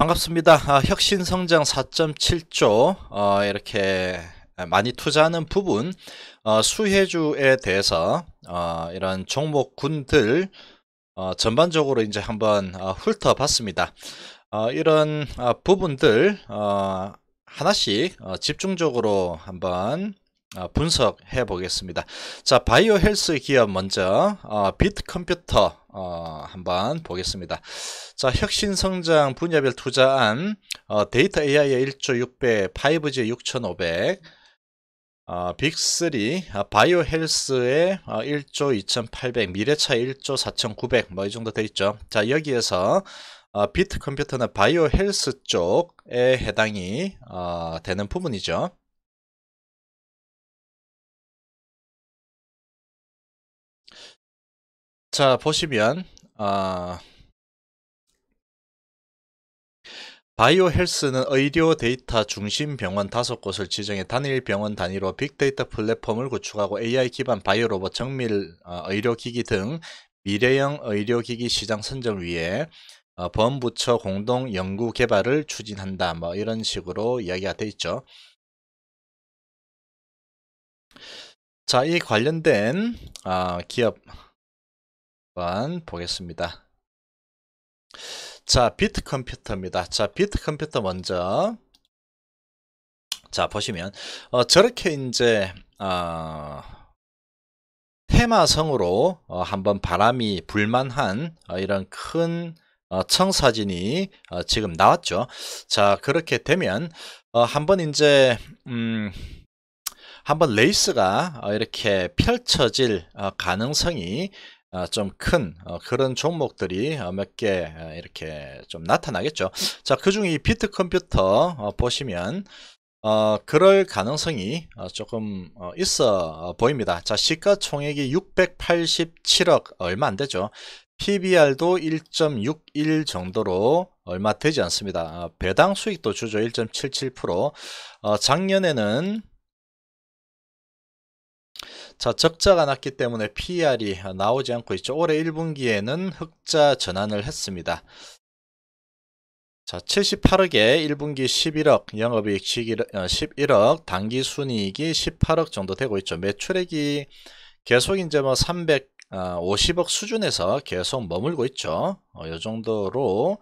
반갑습니다. 아, 혁신 성장 4.7조 어, 이렇게 많이 투자하는 부분 어, 수혜주에 대해서 어, 이런 종목군들 어, 전반적으로 이제 한번 어, 훑어봤습니다. 어, 이런 부분들 하나씩 집중적으로 한번 아, 분석해 보겠습니다. 자, 바이오 헬스 기업 먼저 어, 비트 컴퓨터 어, 한번 보겠습니다. 자, 혁신 성장 분야별 투자한 어, 데이터 AI의 1조 600, 5G 의 6,500, 어, 빅3 바이오 헬스의 어, 1조 어, 2,800, 미래차 1조 4,900뭐이 정도 돼 있죠. 자, 여기에서 어, 비트 컴퓨터는 바이오 헬스 쪽에 해당이 어, 되는 부분이죠. 자 보시면 아 바이오 헬스는 의료 데이터 중심 병원 다섯 곳을 지정해 단일 병원 단위로 빅데이터 플랫폼을 구축하고 AI 기반 바이오 로봇 정밀 어, 의료기기 등 미래형 의료기기 시장 선정 을 위해 어, 범부처 공동 연구 개발을 추진한다. 뭐 이런 식으로 이야기가 돼 있죠. 자, 이 관련된 어, 기업 한번 보겠습니다. 자, 비트 컴퓨터입니다. 자, 비트 컴퓨터 먼저. 자, 보시면, 어, 저렇게 이제, 어, 테마성으로 어, 한번 바람이 불만한 어, 이런 큰 어, 청사진이 어, 지금 나왔죠. 자, 그렇게 되면, 어, 한번 이제, 음, 한번 레이스가 어, 이렇게 펼쳐질 어, 가능성이 어, 좀큰 어, 그런 종목들이 어, 몇개 이렇게 좀 나타나겠죠. 자, 그 중에 이 비트 컴퓨터 보시면 어, 그럴 가능성이 조금 있어 보입니다. 자, 시가총액이 687억 얼마 안 되죠. PBR도 1.61 정도로 얼마 되지 않습니다. 배당 수익도 주죠. 1.77%. 어, 작년에는 자, 적자가 났기 때문에 p r 이 나오지 않고 있죠. 올해 1분기에는 흑자 전환을 했습니다. 자, 78억에 1분기 11억, 영업이익 11억, 어, 단기순이익이 18억 정도 되고 있죠. 매출액이 계속 이제 뭐 350억 아, 수준에서 계속 머물고 있죠. 어, 이 정도로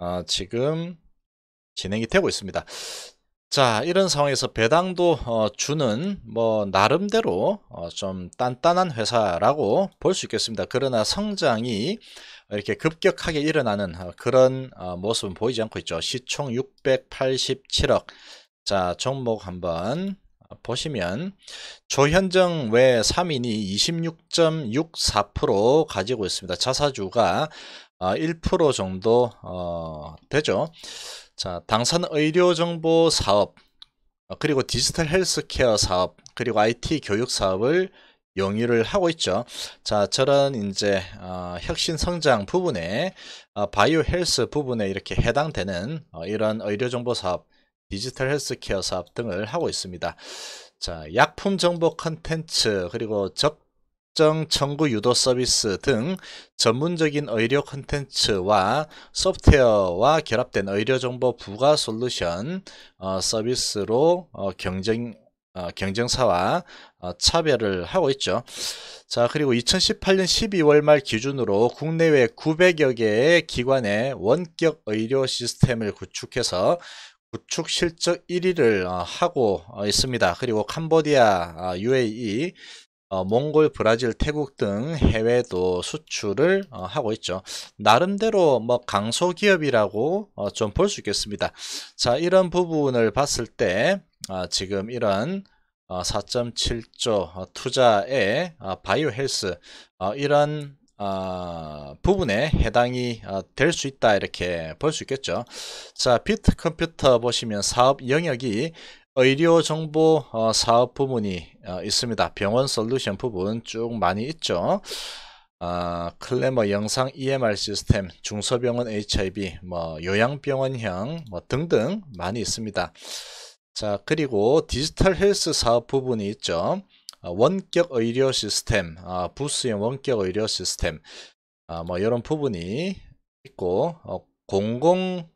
어, 지금 진행이 되고 있습니다. 자 이런 상황에서 배당도 어, 주는 뭐 나름대로 어, 좀 단단한 회사라고 볼 수 있겠습니다 그러나 성장이 이렇게 급격하게 일어나는 어, 그런 어, 모습은 보이지 않고 있죠 시총 687억 자 종목 한번 보시면 조현정 외 3인이 26.64% 가지고 있습니다 자사주가 1% 어, 정도 어, 되죠 자, 당선 의료 정보 사업, 어, 그리고 디지털 헬스케어 사업, 그리고 IT 교육 사업을 영위를 하고 있죠. 자, 저런 이제 어, 혁신 성장 부분에 어, 바이오 헬스 부분에 이렇게 해당되는 어, 이런 의료 정보 사업, 디지털 헬스케어 사업 등을 하고 있습니다. 자, 약품 정보 컨텐츠 그리고 적 특정 청구 유도 서비스 등 전문적인 의료 콘텐츠와 소프트웨어와 결합된 의료정보 부가 솔루션 어, 서비스로 어, 경쟁, 어, 경쟁사와 어, 차별을 하고 있죠. 자 그리고 2018년 12월 말 기준으로 국내외 900여 개의 기관의 원격 의료 시스템을 구축해서 구축 실적 1위를 어, 하고 어, 있습니다. 그리고 캄보디아, UAE, 어, 몽골, 브라질, 태국 등 해외도 수출을 어, 하고 있죠. 나름대로 뭐 강소기업이라고 어, 좀볼 수 있겠습니다. 자, 이런 부분을 봤을 때 어, 지금 이런 4.7조 어, 어, 투자의 어, 바이오 헬스 이런 아, 부분에 해당이 될 수 있다 이렇게 볼 수 있겠죠. 자, 비트 컴퓨터 보시면 사업 영역이 의료 정보 어, 사업 부문이 어, 있습니다. 병원 솔루션 부분 쭉 많이 있죠. 아, 클레머 영상 EMR 시스템, 중소병원 HIV, 뭐 요양병원형 뭐 등등 많이 있습니다. 자, 그리고 디지털 헬스 사업 부분이 있죠. 아, 원격 의료 시스템, 아, 부스형 원격 의료 시스템, 뭐 이런 부분이 있고 어, 공공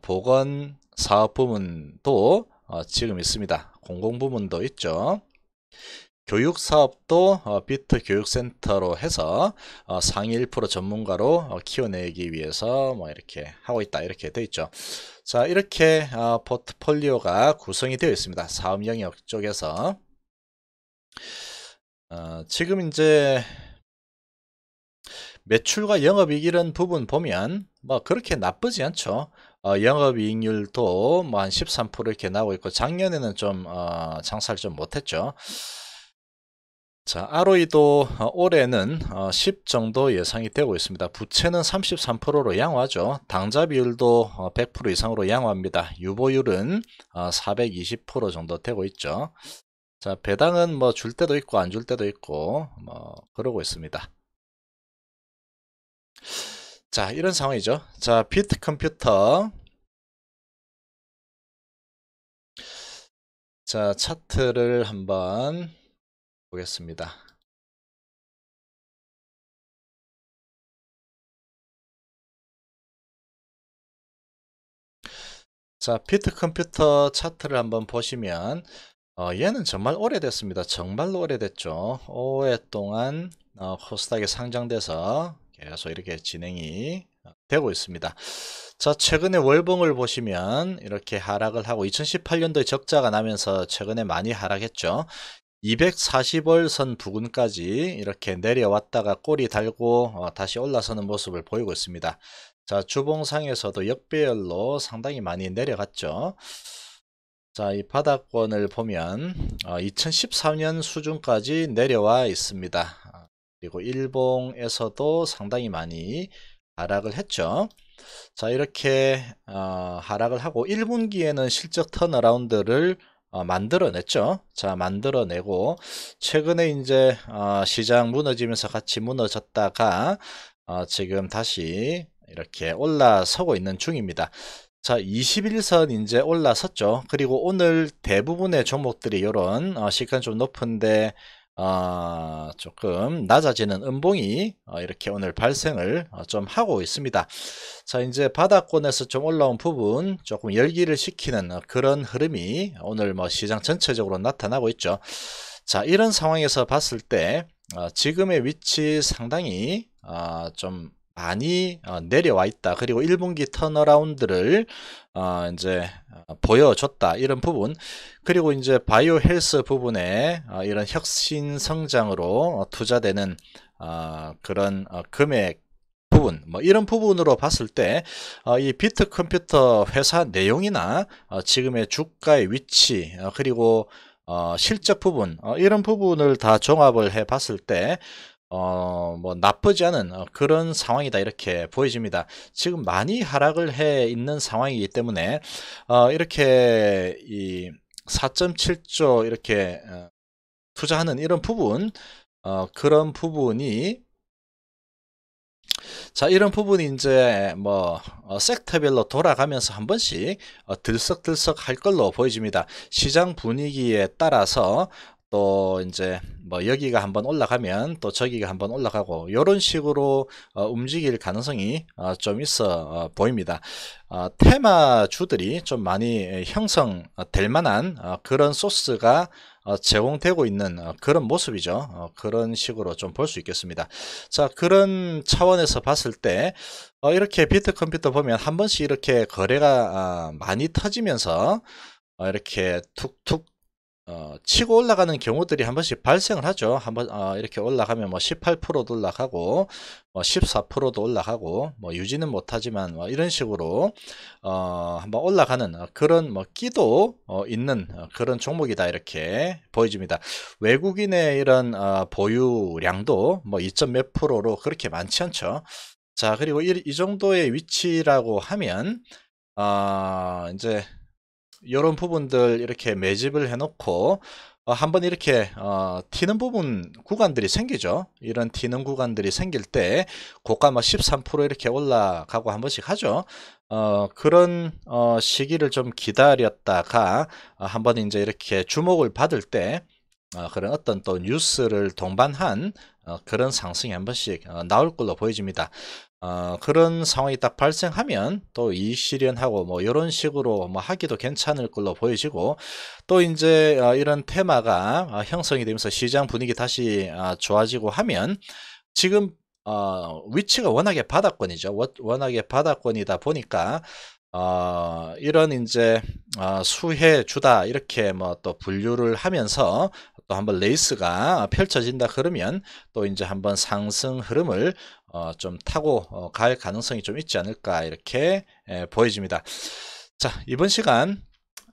보건 사업 부문도 어, 지금 있습니다. 공공부문도 있죠. 교육사업도 어, 비트 교육센터로 해서 어, 상위 1% 전문가로 어, 키워내기 위해서 뭐 이렇게 하고 있다 이렇게 되어 있죠 자 이렇게 어, 포트폴리오가 구성이 되어 있습니다 사업 영역 쪽에서 어, 지금 이제 매출과 영업이익 이런 부분 보면 뭐 그렇게 나쁘지 않죠 어, 영업이익률도 뭐한13% 이렇게 나오고 있고 작년에는 좀 어, 장사를 좀 못했죠. 자, ROE도 어, 올해는 10 어, 정도 예상이 되고 있습니다. 부채는 33%로 양화죠 당좌 비율도 100% 이상으로 양화합니다 유보율은 420% 정도 되고 있죠. 자, 배당은 뭐 줄 때도 있고 안 줄 때도 있고 뭐 그러고 있습니다. 자 이런 상황이죠 자 비트 컴퓨터 자 차트를 한번 보겠습니다 자 비트 컴퓨터 차트를 한번 보시면 어, 얘는 정말 오래됐습니다 정말로 오래됐죠 오랫동안 어, 코스닥에 상장돼서 계속 이렇게 진행이 되고 있습니다. 자, 최근에 월봉을 보시면 이렇게 하락을 하고 2018년도에 적자가 나면서 최근에 많이 하락했죠. 240월선 부근까지 이렇게 내려왔다가 꼬리 달고 어, 다시 올라서는 모습을 보이고 있습니다. 자, 주봉상에서도 역배열로 상당히 많이 내려갔죠. 자, 이 바닥권을 보면 2 0 1 4년 수준까지 내려와 있습니다. 그리고 일봉에서도 상당히 많이 하락을 했죠. 자 이렇게 어, 하락을 하고 1분기에는 실적 턴어라운드를 어, 만들어냈죠. 자 만들어내고 최근에 이제 어, 시장 무너지면서 같이 무너졌다가 어, 지금 다시 이렇게 올라서고 있는 중입니다. 자 21선 이제 올라섰죠. 그리고 오늘 대부분의 종목들이 이런 어, 시간 좀 높은데 어, 조금 낮아지는 음봉이 어, 이렇게 오늘 발생을 어, 좀 하고 있습니다. 자 이제 바닥권에서 좀 올라온 부분 조금 열기를 시키는 어, 그런 흐름이 오늘 뭐 시장 전체적으로 나타나고 있죠. 자 이런 상황에서 봤을 때 어, 지금의 위치 상당히 어, 좀 많이 어, 내려와 있다. 그리고 1분기 턴어라운드를 어, 이제 어, 보여줬다. 이런 부분. 그리고 이제 바이오 헬스 부분에 이런 혁신 성장으로 투자되는 그런 금액 부분, 뭐 이런 부분으로 봤을 때이 비트 컴퓨터 회사 내용이나 지금의 주가의 위치 그리고 실적 부분 이런 부분을 다 종합을 해 봤을 때 어, 뭐 나쁘지 않은 어, 그런 상황이다 이렇게 보여집니다. 지금 많이 하락을 해 있는 상황이기 때문에 어, 이렇게 이 4.7조 이렇게 어, 투자하는 이런 부분 어, 그런 부분이 자 이런 부분이 이제 뭐 어, 섹터별로 돌아가면서 한 번씩 어, 들썩들썩 할 걸로 보여집니다 시장 분위기에 따라서 또 이제 뭐 여기가 한번 올라가면 또 저기가 한번 올라가고 이런 식으로 어, 움직일 가능성이 어, 좀 있어 어, 보입니다. 어, 테마주들이 좀 많이 형성될 만한 어, 그런 소스가 어, 제공되고 있는 그런 모습이죠. 그런 식으로 좀 볼 수 있겠습니다. 자, 그런 차원에서 봤을 때 이렇게 비트 컴퓨터 보면 한 번씩 이렇게 거래가 아, 많이 터지면서 이렇게 툭툭 어, 치고 올라가는 경우들이 한 번씩 발생을 하죠. 한번 어, 이렇게 올라가면 뭐 18%도 올라가고 뭐 14%도 올라가고 뭐 유지는 못하지만 뭐 이런 식으로 어, 한번 올라가는 그런 뭐 끼도 어, 있는 그런 종목이다 이렇게 보여집니다. 외국인의 이런 어, 보유량도 뭐 2.몇 프로로 그렇게 많지 않죠. 자 그리고 이, 이 정도의 위치라고 하면 어, 이제 이런 부분들 이렇게 매집을 해놓고 어, 한 번 이렇게 어, 튀는 부분 구간들이 생기죠 이런 튀는 구간들이 생길 때 고가 막 13% 뭐 이렇게 올라가고 한 번씩 하죠 어, 그런 어, 시기를 좀 기다렸다가 어, 한번 이제 이렇게 주목을 받을 때 어, 그런 어떤 또 뉴스를 동반한 어, 그런 상승이 한 번씩 어, 나올 걸로 보여집니다 어, 그런 상황이 딱 발생하면 또 이시련하고뭐 이런 식으로 뭐 하기도 괜찮을 걸로 보여지고 또 이제 어, 이런 테마가 어, 형성이 되면서 시장 분위기 다시 어, 좋아지고 하면 지금 어, 위치가 워낙에 바닥권이죠. 워낙에 바닥권이다 보니까 어, 이런 이제 어, 수혜 주다 이렇게 뭐 또 분류를 하면서 또 한번 레이스가 펼쳐진다 그러면 또 이제 한번 상승 흐름을 어, 좀 타고 어, 갈 가능성이 좀 있지 않을까 이렇게 에, 예, 보여집니다. 자 이번 시간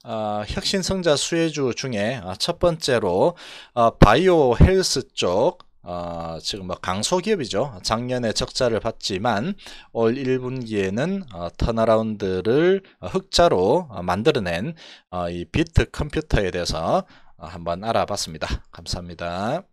어, 혁신성자 수혜주 중에 어, 첫 번째로 어, 바이오 헬스 쪽 어, 지금 뭐 강소기업이죠. 작년에 적자를 봤지만 올 1분기에는 어, 턴어라운드를 흑자로 어, 만들어낸 어, 이 비트 컴퓨터에 대해서 한번 알아봤습니다. 감사합니다.